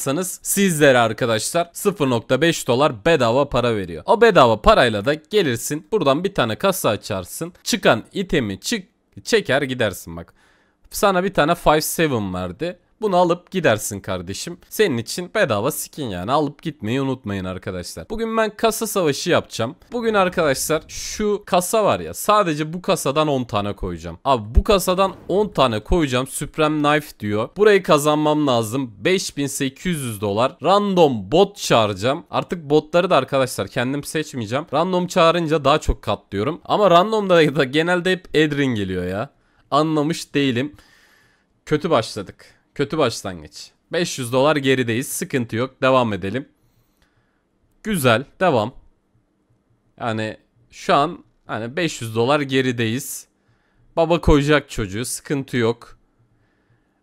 alırsanız sizlere arkadaşlar 0.5 dolar bedava para veriyor. O bedava parayla da gelirsin buradan bir tane kasa açarsın. Çıkan itemi çık çeker gidersin bak. Sana bir tane 5.7 verdi. Bunu alıp gidersin kardeşim. Senin için bedava skin yani. Alıp gitmeyi unutmayın arkadaşlar. Bugün ben kasa savaşı yapacağım. Bugün arkadaşlar şu kasa var ya. Sadece bu kasadan 10 tane koyacağım. Abi bu kasadan 10 tane koyacağım. Supreme Knife diyor. Burayı kazanmam lazım. 5800 dolar. Random bot çağıracağım. Artık botları da arkadaşlar kendim seçmeyeceğim. Random çağırınca daha çok katlıyorum. Ama randomda da genelde hep Edrin geliyor ya. Anlamış değilim. Kötü başladık. Kötü başlangıç. 500 dolar gerideyiz. Sıkıntı yok. Devam edelim. Güzel. Devam. Yani şu an hani 500 dolar gerideyiz. Baba koyacak çocuğu. Sıkıntı yok.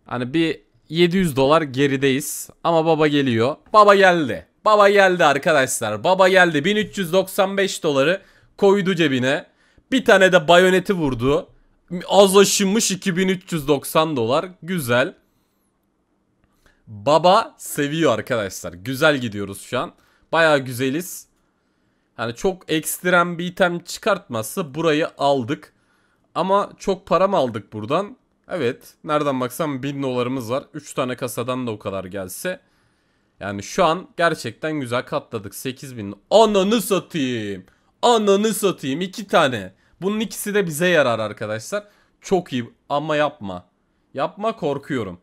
Hani bir 700 dolar gerideyiz. Ama baba geliyor. Baba geldi. Baba geldi arkadaşlar. Baba geldi. 1395 doları koydu cebine. Bir tane de bayoneti vurdu. Azlaşılmış 2390 dolar. Güzel. Baba seviyor arkadaşlar. Güzel gidiyoruz şu an. Baya güzeliz. Yani çok ekstrem bir item çıkartması burayı aldık. Ama çok param aldık buradan. Evet. Nereden baksam 1000 dolarımız var. 3 tane kasadan da o kadar gelse. Yani şu an gerçekten güzel katladık. 8000. Ananı satayım. Ananı satayım. 2 tane. Bunun ikisi de bize yarar arkadaşlar. Çok iyi ama yapma. Yapma korkuyorum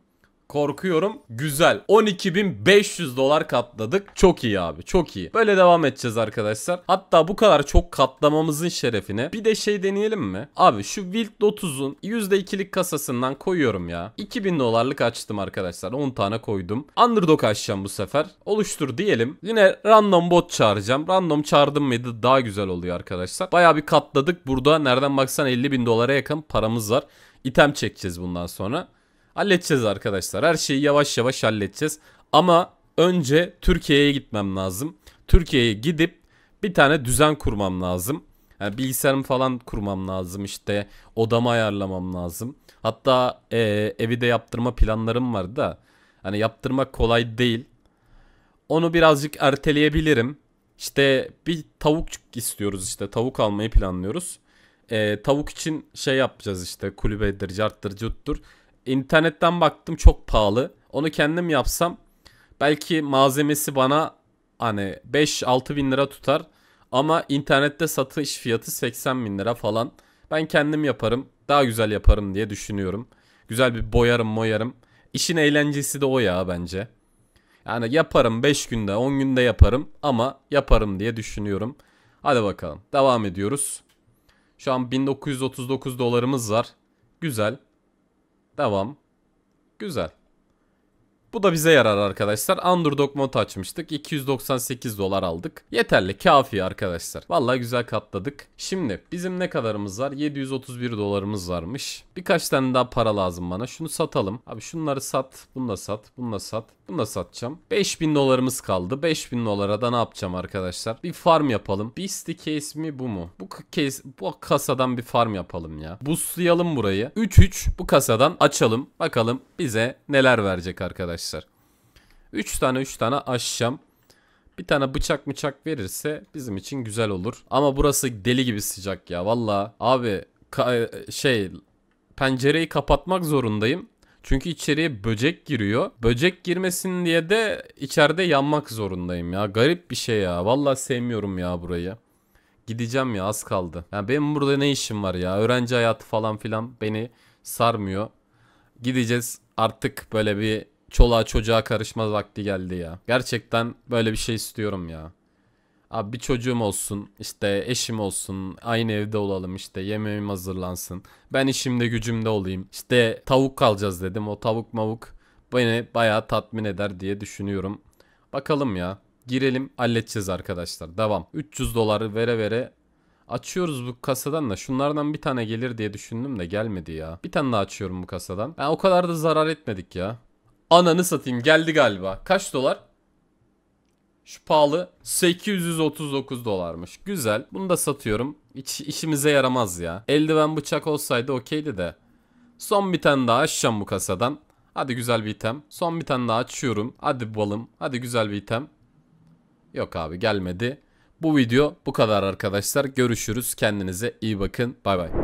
korkuyorum. Güzel. 12.500 dolar katladık. Çok iyi abi. Çok iyi. Böyle devam edeceğiz arkadaşlar. Hatta bu kadar çok katlamamızın şerefine bir de şey deneyelim mi? Abi şu Wild Lotus'un %2'lik kasasından koyuyorum ya. 2000 dolarlık açtım arkadaşlar. 10 tane koydum. Underdog açacağım bu sefer. Oluştur diyelim. Yine random bot çağıracağım. Random çağırdım mıydı daha güzel oluyor arkadaşlar. Baya bir katladık. Burada nereden baksan 50.000 dolara yakın paramız var. İtem çekeceğiz bundan sonra. Halledeceğiz arkadaşlar. Her şeyi yavaş yavaş halledeceğiz. Ama önce Türkiye'ye gitmem lazım. Türkiye'ye gidip bir tane düzen kurmam lazım. Yani bilgisayarım falan kurmam lazım işte. Odamı ayarlamam lazım. Hatta e, evi de yaptırma planlarım var da. Hani yaptırmak kolay değil. Onu birazcık erteleyebilirim. İşte bir tavuk istiyoruz işte. Tavuk almayı planlıyoruz. E, tavuk için şey yapacağız işte. Kulübedir, carttır, cuttur. İnternetten baktım çok pahalı. Onu kendim yapsam belki malzemesi bana hani 5-6 bin lira tutar. Ama internette satış fiyatı 80 bin lira falan. Ben kendim yaparım. Daha güzel yaparım diye düşünüyorum. Güzel bir boyarım moyarım. İşin eğlencesi de o ya bence. Yani yaparım 5 günde 10 günde yaparım ama yaparım diye düşünüyorum. Hadi bakalım devam ediyoruz. Şu an 1939 dolarımız var. Güzel. Devam. Güzel. Bu da bize yarar arkadaşlar. Underdog mod açmıştık. 298 dolar aldık. Yeterli kafi arkadaşlar. Vallahi güzel katladık. Şimdi bizim ne kadarımız var? 731 dolarımız varmış. Birkaç tane daha para lazım bana. Şunu satalım. Abi şunları sat. Bunu da sat. Bunu da sat. Bunu da satacağım. 5000 dolarımız kaldı. 5000 dolara da ne yapacağım arkadaşlar? Bir farm yapalım. Beastie case mi bu mu? Bu case bu kasadan bir farm yapalım ya. Buslayalım burayı. 3-3 bu kasadan açalım. Bakalım bize neler verecek arkadaşlar arkadaşlar. 3 tane 3 tane aşacağım. Bir tane bıçak bıçak verirse bizim için güzel olur. Ama burası deli gibi sıcak ya valla. Abi şey pencereyi kapatmak zorundayım. Çünkü içeriye böcek giriyor. Böcek girmesin diye de içeride yanmak zorundayım ya. Garip bir şey ya. Valla sevmiyorum ya burayı. Gideceğim ya az kaldı. Ya benim burada ne işim var ya? Öğrenci hayatı falan filan beni sarmıyor. Gideceğiz artık böyle bir çoluğa çocuğa karışma vakti geldi ya. Gerçekten böyle bir şey istiyorum ya. Abi bir çocuğum olsun, işte eşim olsun, aynı evde olalım işte yemeğim hazırlansın. Ben işimde gücümde olayım. İşte tavuk kalacağız dedim. O tavuk mavuk beni bayağı tatmin eder diye düşünüyorum. Bakalım ya. Girelim halledeceğiz arkadaşlar. Devam. 300 doları vere vere Açıyoruz bu kasadan da şunlardan bir tane gelir diye düşündüm de gelmedi ya. Bir tane daha açıyorum bu kasadan. Ben o kadar da zarar etmedik ya. Ananı satayım geldi galiba. Kaç dolar? Şu pahalı 839 dolarmış. Güzel. Bunu da satıyorum. hiç işimize yaramaz ya. Eldiven bıçak olsaydı okeydi de. Son bir tane daha açacağım bu kasadan. Hadi güzel bir item. Son bir tane daha açıyorum. Hadi balım. Hadi güzel bir item. Yok abi gelmedi. Bu video bu kadar arkadaşlar. Görüşürüz. Kendinize iyi bakın. Bay bay.